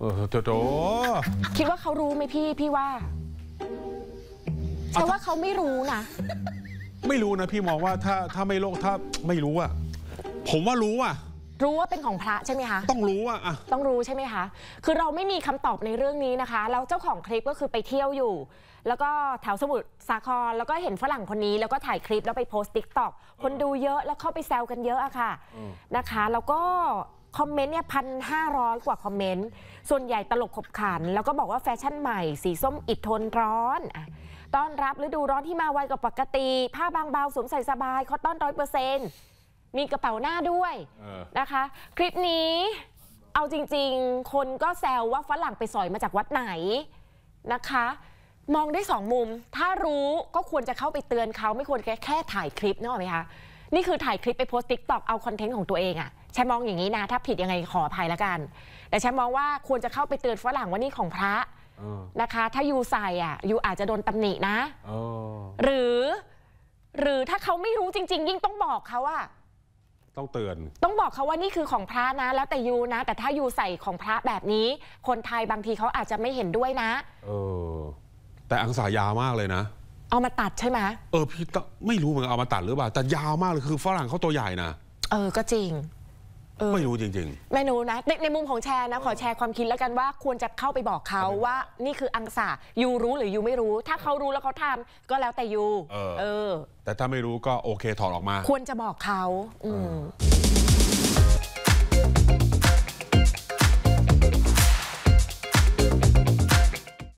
เออโคิดว่าเขารู้ไหมพี่พี่ว่าแต่ว่าเขาไม่รู้นะ ไม่รู้นะพี่มองว่าถ้าถ้าไม่โลกถ้าไม่รู้อะ ผมว่ารู้อะรู้ว่าเป็นของพระใช่ไหมคะ ต้องรู้อะ ต้องรู้ใช่ไหมคะ คือเราไม่มีคำตอบในเรื่องนี้นะคะ แล้วเจ้าของคลิปก็คือไปเที่ยวอยู่ แล้วก็แถวสมุทรสาครแล้วก็เห็นฝรั่งคนนี้ แล้วก็ถ่ายคลิปแล้วไปโพสต์ทิกตอกคนดูเยอะแล้วเข้าไปแซวกันเยอะอะค่ะ นะคะแล้วก็คอมเมนต์เนี่ยพันห้าร้อยกว่าคอมเมนต์ ส่วนใหญ่ตลกขบขัน แล้วก็บอกว่าแฟชั่นใหม่ สีส้มอิดทนร้อน ต้อนรับฤดูร้อนที่มาไวกว่าปกติ ผ้าบางเบาสวมใส่สบาย คอตตอนร้อยเปอร์เซ็นต์มีกระเป๋าหน้าด้วยนะคะ คลิปนี้เอาจริงๆ คนก็แซวว่าฝรั่งไปสอยมาจากวัดไหนนะคะ มองได้สองมุม ถ้ารู้ก็ควรจะเข้าไปเตือนเขาไม่ควรแค่แค่ถ่ายคลิปนึกออกไหมคะนี่คือถ่ายคลิปไปโพสต์ทิกตอกเอาคอนเทนต์ของตัวเองอะฉันมองอย่างนี้นะ ถ้าผิดยังไงขออภัยละกัน แต่ฉันมองว่าควรจะเข้าไปเตือนฝรั่งว่านี่ของพระนะคะ ถ้ายูใส่อ่ะยูอาจจะโดนตำหนินะหรือ หรือถ้าเขาไม่รู้จริง ๆ ยิ่งต้องบอกเขาว่า ต้องเตือน ต้องบอกเขาว่านี่คือของพระนะ แล้วแต่ยูนะแต่ถ้ายูใส่ของพระแบบนี้ คนไทยบางทีเขาอาจจะไม่เห็นด้วยนะเออแต่อังสายาวมากเลยนะเอามาตัดใช่ไหมเออพี่ไม่รู้เหมือนเอามาตัดหรือเปล่า แต่ยาวมากเลยคือฝรั่งเขาตัวใหญ่นะเออ ก็จริงไม่รู้จริงๆไม่รู้นะในในมุมของแชร์นะ ขอแชร์ความคิดแล้วกันว่า ควรจะเข้าไปบอกเขาว่านี่คืออังสายูรู้หรือยูไม่รู้ ถ้าเขารู้แล้วเขาทำก็แล้วแต่ยูเออ แต่ถ้าไม่รู้ก็โอเคถอดออกมา ควรจะบอกเขาอืม